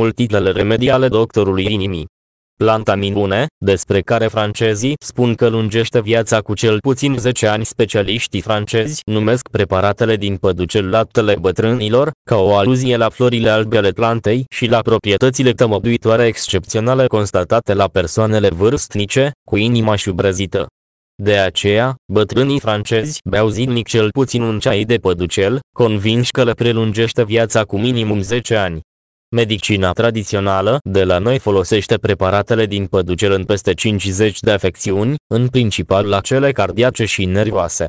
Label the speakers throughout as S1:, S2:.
S1: multiplele remedii ale doctorului inimii. Planta minune, despre care francezii spun că lungește viața cu cel puțin 10 ani specialiștii francezi numesc preparatele din păducel laptele bătrânilor, ca o aluzie la florile albe ale plantei și la proprietățile tămăduitoare excepționale constatate la persoanele vârstnice, cu inima șubrezită. De aceea, bătrânii francezi beau zilnic cel puțin un ceai de păducel, convinși că le prelungește viața cu minimum 10 ani. Medicina tradițională de la noi folosește preparatele din păducel în peste 50 de afecțiuni, în principal la cele cardiace și nervoase.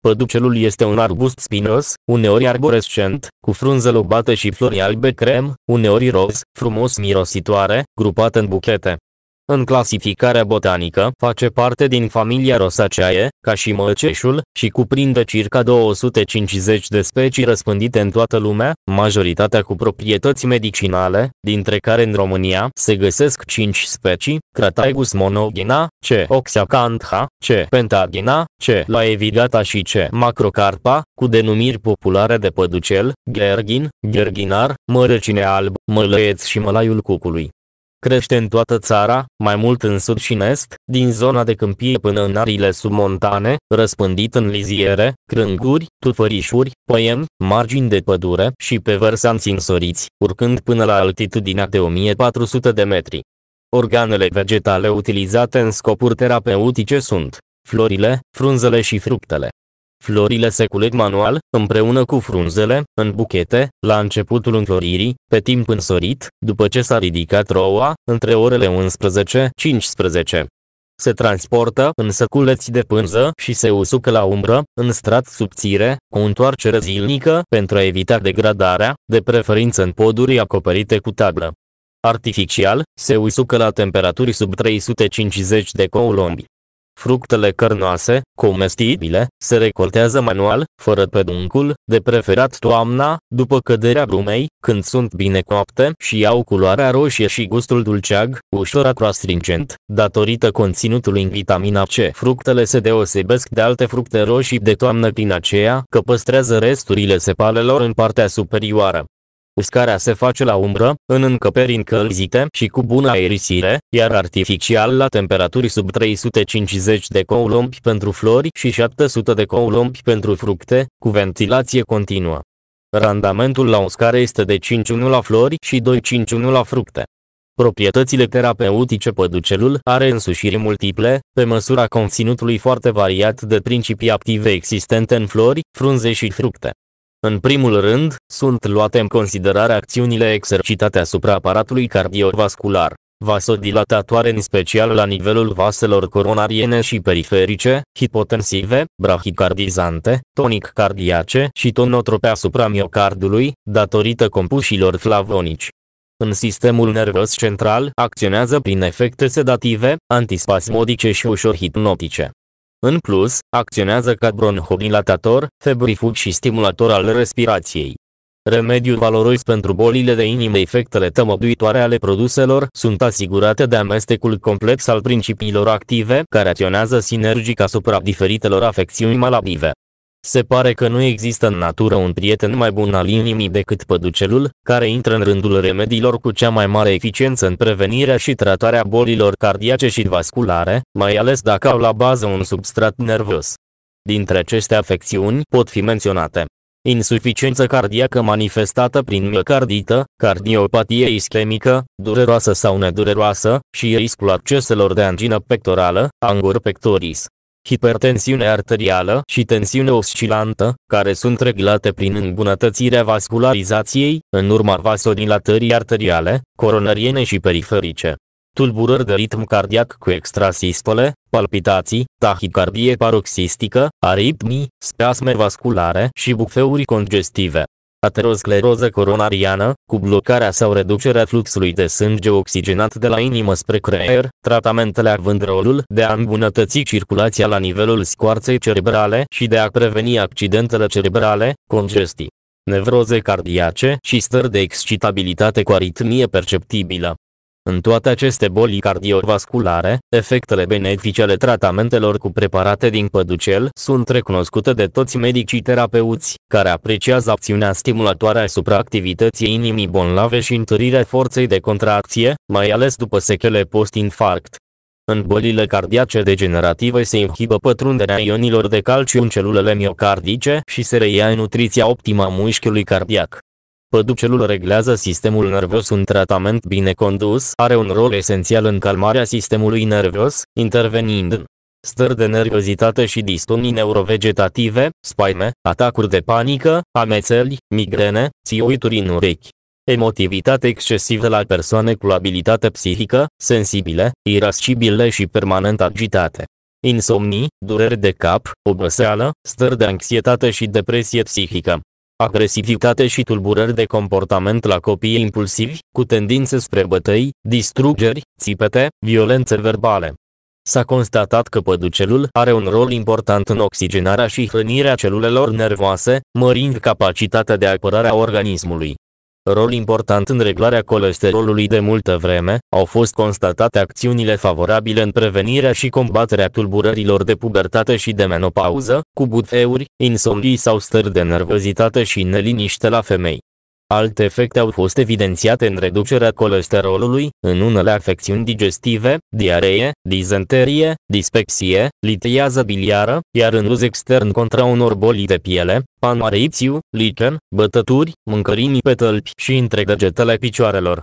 S1: Păducelul este un arbust spinos, uneori arborescent, cu frunze lobate și flori albe crem, uneori roz, frumos mirositoare, grupate în buchete. În clasificarea botanică, face parte din familia Rosaceae, ca și măceșul, și cuprinde circa 250 de specii răspândite în toată lumea, majoritatea cu proprietăți medicinale, dintre care în România se găsesc 5 specii, Crataegus monogena, C. oxacantha, C. pentagena, C. laevigata și C. macrocarpa, cu denumiri populare de păducel, gergin, gerginar, mărăcine alb, mălăieț și mălaiul cucului. Crește în toată țara, mai mult în sud și în est, din zona de câmpie până în arile submontane, răspândit în liziere, crânguri, tufărișuri, poiemi, margini de pădure și pe versanți însoriți, urcând până la altitudinea de 1400 de metri. Organele vegetale utilizate în scopuri terapeutice sunt florile, frunzele și fructele. Florile se culeg manual, împreună cu frunzele, în buchete, la începutul înfloririi, pe timp însorit, după ce s-a ridicat roa, între orele 11-15. Se transportă în săculeți de pânză și se usucă la umbră, în strat subțire, cu întoarcere zilnică pentru a evita degradarea, de preferință în poduri acoperite cu tablă. Artificial, se usucă la temperaturi sub 350 de coulombi. Fructele cărnoase, comestibile, se recoltează manual, fără peduncul, de preferat toamna, după căderea brumei, când sunt bine coapte și au culoarea roșie și gustul dulceag, ușor acroastringent, datorită conținutului în vitamina C. Fructele se deosebesc de alte fructe roșii de toamnă prin aceea că păstrează resturile sepalelor în partea superioară. Uscarea se face la umbră, în încăperi încălzite și cu bună aerisire, iar artificial la temperaturi sub 350 de coulombi pentru flori și 700 de coulombi pentru fructe, cu ventilație continuă. Randamentul la uscare este de 5-1 la flori și 2-5-1 la fructe. Proprietățile terapeutice păducelul are însușiri multiple, pe măsura conținutului foarte variat de principii active existente în flori, frunze și fructe. În primul rând, sunt luate în considerare acțiunile exercitate asupra aparatului cardiovascular, vasodilatatoare în special la nivelul vaselor coronariene și periferice, hipotensive, brahicardizante, tonic cardiace și tonotrope asupra miocardului, datorită compușilor flavonici. În sistemul nervos central acționează prin efecte sedative, antispasmodice și ușor hipnotice. În plus, acționează ca bronhodilatator, febrifug și stimulator al respirației. Remediu valoros pentru bolile de inimă Efectele tămăduitoare ale produselor sunt asigurate de amestecul complex al principiilor active care acționează sinergic asupra diferitelor afecțiuni malabive. Se pare că nu există în natură un prieten mai bun al inimii decât păducelul, care intră în rândul remediilor cu cea mai mare eficiență în prevenirea și tratarea bolilor cardiace și vasculare, mai ales dacă au la bază un substrat nervos. Dintre aceste afecțiuni pot fi menționate insuficiență cardiacă manifestată prin miocardită, cardiopatie ischemică, dureroasă sau nedureroasă, și riscul acceselor de angină pectorală, angur pectoris, hipertensiune arterială și tensiune oscilantă, care sunt reglate prin îmbunătățirea vascularizației, în urma vasodilatării arteriale, coronariene și periferice. Tulburări de ritm cardiac cu extrasistole, palpitații, tahicardie paroxistică, aritmii, spasme vasculare și bufeuri congestive ateroscleroză coronariană, cu blocarea sau reducerea fluxului de sânge oxigenat de la inimă spre creier, tratamentele având rolul de a îmbunătăți circulația la nivelul scoarței cerebrale și de a preveni accidentele cerebrale, congestii, nevroze cardiace și stări de excitabilitate cu aritmie perceptibilă. În toate aceste boli cardiovasculare, efectele benefice ale tratamentelor cu preparate din păducel sunt recunoscute de toți medicii terapeuți, care apreciază acțiunea stimulatoare asupra activității inimii bolnave și întărirea forței de contracție, mai ales după sechele post-infarct. În bolile cardiace degenerative se inhibă pătrunderea ionilor de calciu în celulele miocardice și se reia nutriția optimă a mușchiului cardiac. Păducelul reglează sistemul nervos. Un tratament bine condus are un rol esențial în calmarea sistemului nervos, intervenind în stări de nervozitate și distonii neurovegetative, spaime, atacuri de panică, amețeli, migrene, țioituri în urechi. Emotivitate excesivă la persoane cu abilitate psihică, sensibile, irascibile și permanent agitate. Insomnii, dureri de cap, oboseală, stări de anxietate și depresie psihică agresivitate și tulburări de comportament la copii impulsivi, cu tendințe spre bătăi, distrugeri, țipete, violențe verbale. S-a constatat că păducelul are un rol important în oxigenarea și hrănirea celulelor nervoase, mărind capacitatea de apărare a organismului rol important în reglarea colesterolului de multă vreme, au fost constatate acțiunile favorabile în prevenirea și combaterea tulburărilor de pubertate și de menopauză, cu butfeuri, insomnii sau stări de nervozitate și neliniște la femei. Alte efecte au fost evidențiate în reducerea colesterolului, în unele afecțiuni digestive, diaree, dizenterie, dispepsie, litiază biliară, iar în uz extern contra unor boli de piele, (panareițiu, lichen, bătături, mâncărini pe tălpi și între degetele picioarelor.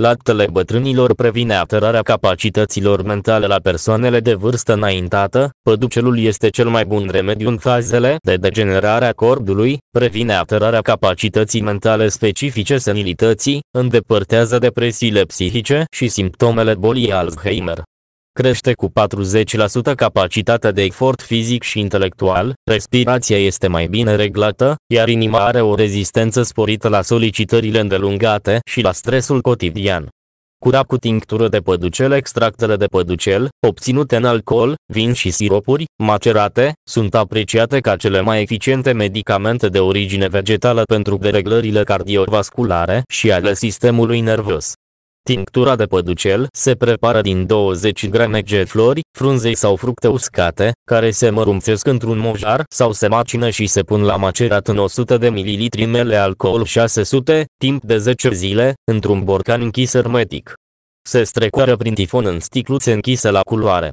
S1: Lactele bătrânilor previne aterarea capacităților mentale la persoanele de vârstă înaintată, păducelul este cel mai bun remediu în fazele de degenerare a cordului, previne aterarea capacității mentale specifice senilității, îndepărtează depresiile psihice și simptomele bolii Alzheimer crește cu 40% capacitatea de efort fizic și intelectual, respirația este mai bine reglată, iar inima are o rezistență sporită la solicitările îndelungate și la stresul cotidian. Cura cu tinctură de păducel Extractele de păducel, obținute în alcool, vin și siropuri, macerate, sunt apreciate ca cele mai eficiente medicamente de origine vegetală pentru dereglările cardiovasculare și ale sistemului nervos. Tinctura de păducel se prepară din 20 grame de flori, frunze sau fructe uscate, care se mărumțesc într-un mojar sau se macină și se pun la macerat în 100 de ml mele alcool 600, timp de 10 zile, într-un borcan închis hermetic. Se strecoară prin tifon în sticluțe închise la culoare.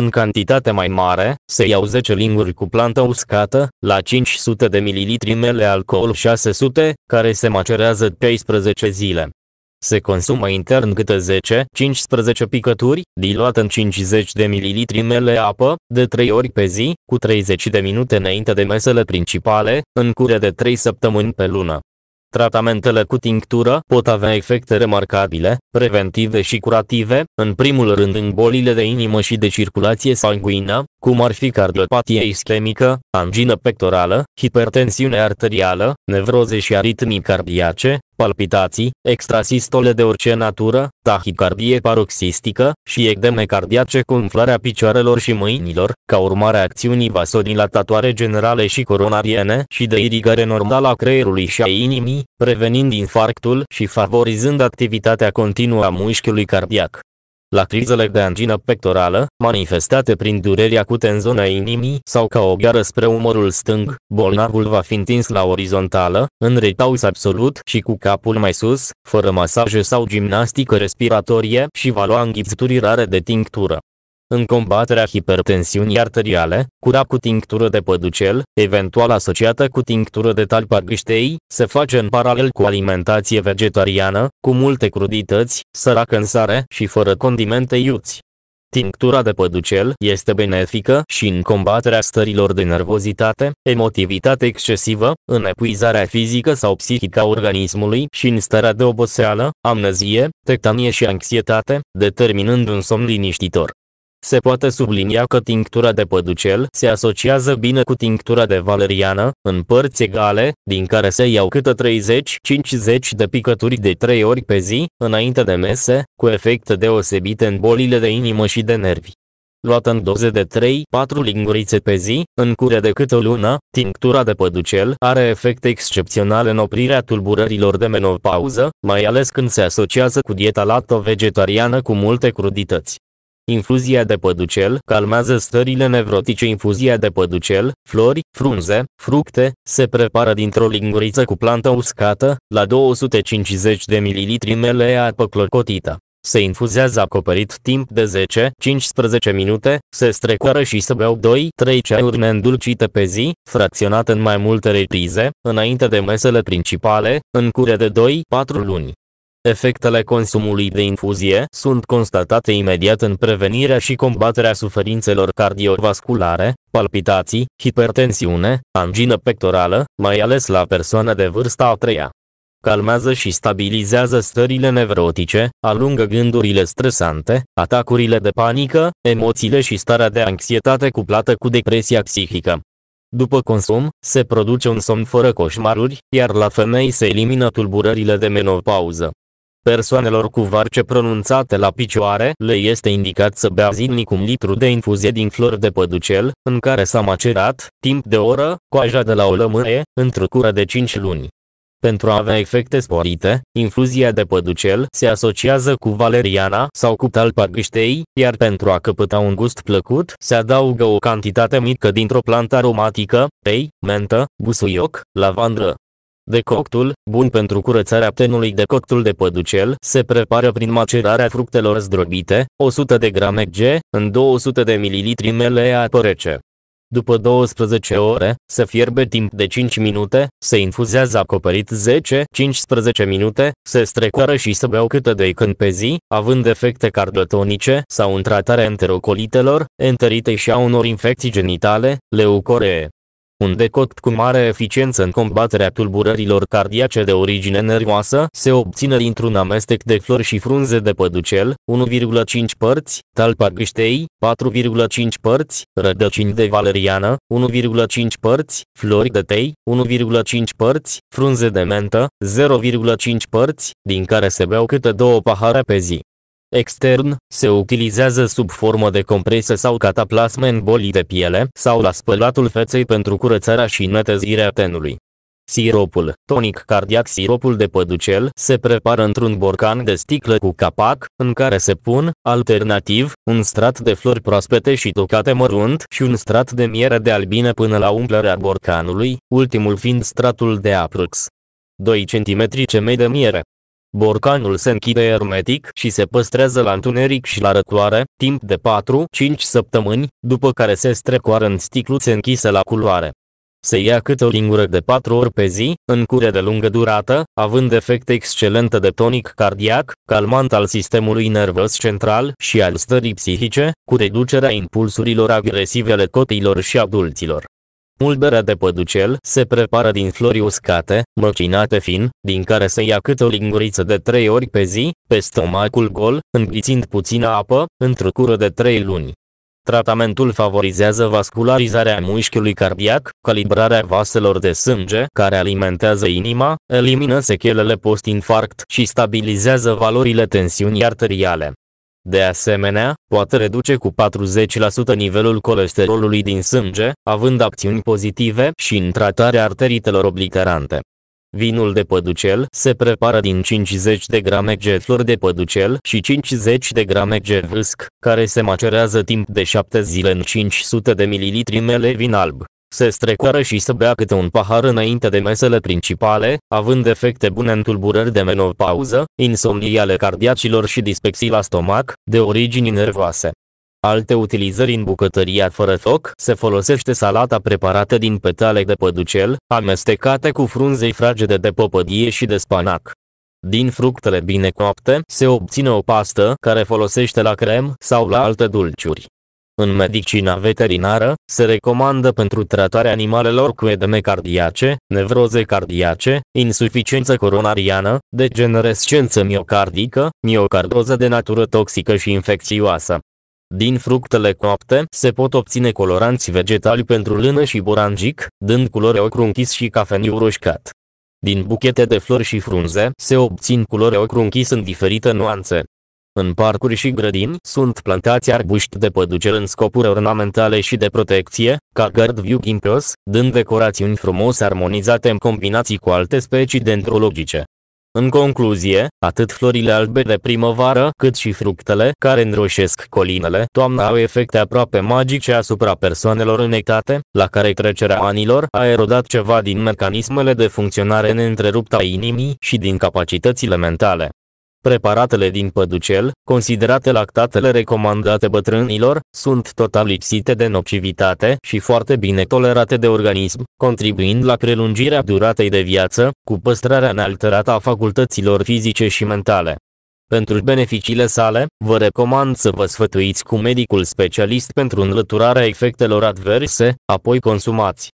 S1: În cantitate mai mare, se iau 10 linguri cu plantă uscată, la 500 de ml mele alcool 600, care se macerează 14 zile. Se consumă intern câte 10-15 picături, diluat în 50 de ml mele apă, de 3 ori pe zi, cu 30 de minute înainte de mesele principale, în cure de 3 săptămâni pe lună. Tratamentele cu tinctură pot avea efecte remarcabile, preventive și curative, în primul rând în bolile de inimă și de circulație sanguină, cum ar fi cardiopatie ischemică, angină pectorală, hipertensiune arterială, nevroze și aritmii cardiace, palpitații, extrasistole de orice natură, tahicardie paroxistică și ecdeme cardiace cu umflarea picioarelor și mâinilor, ca urmare a acțiunii vasodilatatoare generale și coronariene și de irigare normală a creierului și a inimii, prevenind infarctul și favorizând activitatea continuă a mușchiului cardiac la crizele de angină pectorală, manifestate prin dureri acute în zona inimii sau ca o gheară spre umărul stâng, bolnavul va fi întins la orizontală, în retaus absolut și cu capul mai sus, fără masaje sau gimnastică respiratorie și va lua înghițituri rare de tinctură în combaterea hipertensiunii arteriale, cura cu tinctură de păducel, eventual asociată cu tinctură de talpa gâștei, se face în paralel cu alimentație vegetariană, cu multe crudități, săracă în sare și fără condimente iuți. Tinctura de păducel este benefică și în combaterea stărilor de nervozitate, emotivitate excesivă, în epuizarea fizică sau psihică a organismului și în starea de oboseală, amnezie, tectanie și anxietate, determinând un somn liniștitor. Se poate sublinia că tinctura de păducel se asociază bine cu tinctura de valeriană, în părți egale, din care se iau câte 30-50 de picături de 3 ori pe zi, înainte de mese, cu efecte deosebite în bolile de inimă și de nervi. Luată în doze de 3-4 lingurițe pe zi, în cure de câte o lună, tinctura de păducel are efecte excepționale în oprirea tulburărilor de menopauză, mai ales când se asociază cu dieta lacto-vegetariană cu multe crudități. Infuzia de păducel calmează stările nevrotice. Infuzia de păducel, flori, frunze, fructe, se prepară dintr-o linguriță cu plantă uscată, la 250 de ml ml apă clocotită. Se infuzează acoperit timp de 10-15 minute, se strecoară și se beau 2-3 ceaiuri neîndulcite pe zi, fracționat în mai multe reprize, înainte de mesele principale, în cure de 2-4 luni. Efectele consumului de infuzie sunt constatate imediat în prevenirea și combaterea suferințelor cardiovasculare, palpitații, hipertensiune, angină pectorală, mai ales la persoane de vârsta a treia. Calmează și stabilizează stările nevrotice, alungă gândurile stresante, atacurile de panică, emoțiile și starea de anxietate cuplată cu depresia psihică. După consum, se produce un somn fără coșmaruri, iar la femei se elimină tulburările de menopauză. Persoanelor cu varce pronunțate la picioare le este indicat să bea zilnic un litru de infuzie din flori de păducel, în care s-a macerat, timp de oră, coaja de la o lămâie, într-o cură de 5 luni. Pentru a avea efecte sporite, infuzia de păducel se asociază cu valeriana sau cu talpa gâștei, iar pentru a căpăta un gust plăcut, se adaugă o cantitate mică dintr-o plantă aromatică, tei, mentă, busuioc, lavandă, de coctul, bun pentru curățarea tenului de coctul de păducel, se prepară prin macerarea fructelor zdrobite, 100 de grame G, în 200 de ml mele apă rece. După 12 ore, se fierbe timp de 5 minute, se infuzează acoperit 10-15 minute, se strecoară și se beau câte de când pe zi, având efecte cardiotonice sau în tratarea enterocolitelor, enteritei și a unor infecții genitale, leucoree un decot cu mare eficiență în combaterea tulburărilor cardiace de origine nervoasă se obține dintr-un amestec de flori și frunze de păducel, 1,5 părți, talpa gâștei, 4,5 părți, rădăcini de valeriană, 1,5 părți, flori de tei, 1,5 părți, frunze de mentă, 0,5 părți, din care se beau câte două pahare pe zi extern, se utilizează sub formă de comprese sau cataplasme în bolii de piele sau la spălatul feței pentru curățarea și netezirea tenului. Siropul, tonic cardiac Siropul de păducel se prepară într-un borcan de sticlă cu capac, în care se pun, alternativ, un strat de flori proaspete și tocate mărunt și un strat de miere de albine până la umplerea borcanului, ultimul fiind stratul de aprox. 2 cm cemei de miere. Borcanul se închide ermetic și se păstrează la întuneric și la răcoare, timp de 4-5 săptămâni, după care se strecoară în sticluțe închise la culoare. Se ia câte o lingură de 4 ori pe zi, în cure de lungă durată, având efecte excelente de tonic cardiac, calmant al sistemului nervos central și al stării psihice, cu reducerea impulsurilor agresive ale copiilor și adulților. Mulberea de păducel se prepară din flori uscate, măcinate fin, din care se ia câte o linguriță de trei ori pe zi, pe stomacul gol, înghițind puțină apă, într-o cură de trei luni. Tratamentul favorizează vascularizarea mușchiului cardiac, calibrarea vaselor de sânge care alimentează inima, elimină sechelele post-infarct și stabilizează valorile tensiunii arteriale. De asemenea, poate reduce cu 40% nivelul colesterolului din sânge, având acțiuni pozitive și în tratarea arteritelor obliterante. Vinul de păducel se prepară din 50 de grame de flori de păducel și 50 de grame de vâsc, care se macerează timp de 7 zile în 500 de ml mele vin alb se strecoară și să bea câte un pahar înainte de mesele principale, având efecte bune în tulburări de menopauză, insomnii ale cardiacilor și dispexii la stomac, de origini nervoase. Alte utilizări în bucătăria fără foc se folosește salata preparată din petale de păducel, amestecate cu frunzei fragede de popădie și de spanac. Din fructele bine coapte se obține o pastă care folosește la crem sau la alte dulciuri. În medicina veterinară, se recomandă pentru tratarea animalelor cu edeme cardiace, nevroze cardiace, insuficiență coronariană, degenerescență miocardică, miocardoză de natură toxică și infecțioasă. Din fructele coapte se pot obține coloranți vegetali pentru lână și borangic, dând culori ocru închis și cafeniu roșcat. Din buchete de flori și frunze se obțin culori ocru închis în diferite nuanțe. În parcuri și grădini sunt plantați arbuști de păduce în scopuri ornamentale și de protecție, ca gardviu gimpios, dând decorațiuni frumos armonizate în combinații cu alte specii dendrologice. În concluzie, atât florile albe de primăvară cât și fructele care înroșesc colinele toamna au efecte aproape magice asupra persoanelor în etate, la care trecerea anilor a erodat ceva din mecanismele de funcționare neîntreruptă a inimii și din capacitățile mentale. Preparatele din păducel, considerate lactatele recomandate bătrânilor, sunt total lipsite de nocivitate și foarte bine tolerate de organism, contribuind la prelungirea duratei de viață, cu păstrarea nealterată a facultăților fizice și mentale. Pentru beneficiile sale, vă recomand să vă sfătuiți cu medicul specialist pentru înlăturarea efectelor adverse, apoi consumați.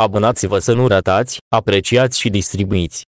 S1: Abonați-vă să nu ratați, apreciați și distribuiți.